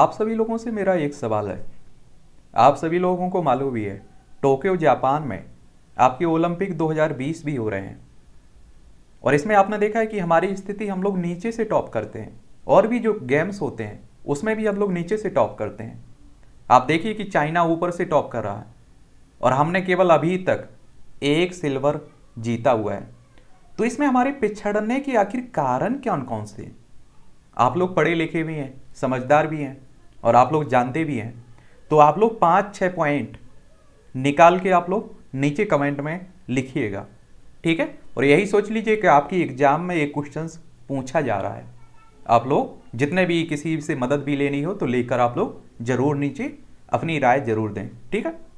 आप सभी लोगों से मेरा एक सवाल है आप सभी लोगों को मालूम भी है टोक्यो जापान में आपके ओलंपिक 2020 भी हो रहे हैं और इसमें आपने देखा है कि हमारी स्थिति हम लोग नीचे से टॉप करते हैं और भी जो गेम्स होते हैं उसमें भी हम लोग नीचे से टॉप करते हैं आप देखिए कि चाइना ऊपर से टॉप कर रहा है और हमने केवल अभी तक एक सिल्वर जीता हुआ है तो इसमें हमारे पिछड़ने के आखिर कारण कौन कौन से हैं आप लोग पढ़े लिखे भी हैं समझदार भी हैं और आप लोग जानते भी हैं तो आप लोग पाँच छः पॉइंट निकाल के आप लोग नीचे कमेंट में लिखिएगा ठीक है और यही सोच लीजिए कि आपकी एग्ज़ाम में ये क्वेश्चन पूछा जा रहा है आप लोग जितने भी किसी से मदद भी लेनी हो तो लेकर आप लोग ज़रूर नीचे अपनी राय ज़रूर दें ठीक है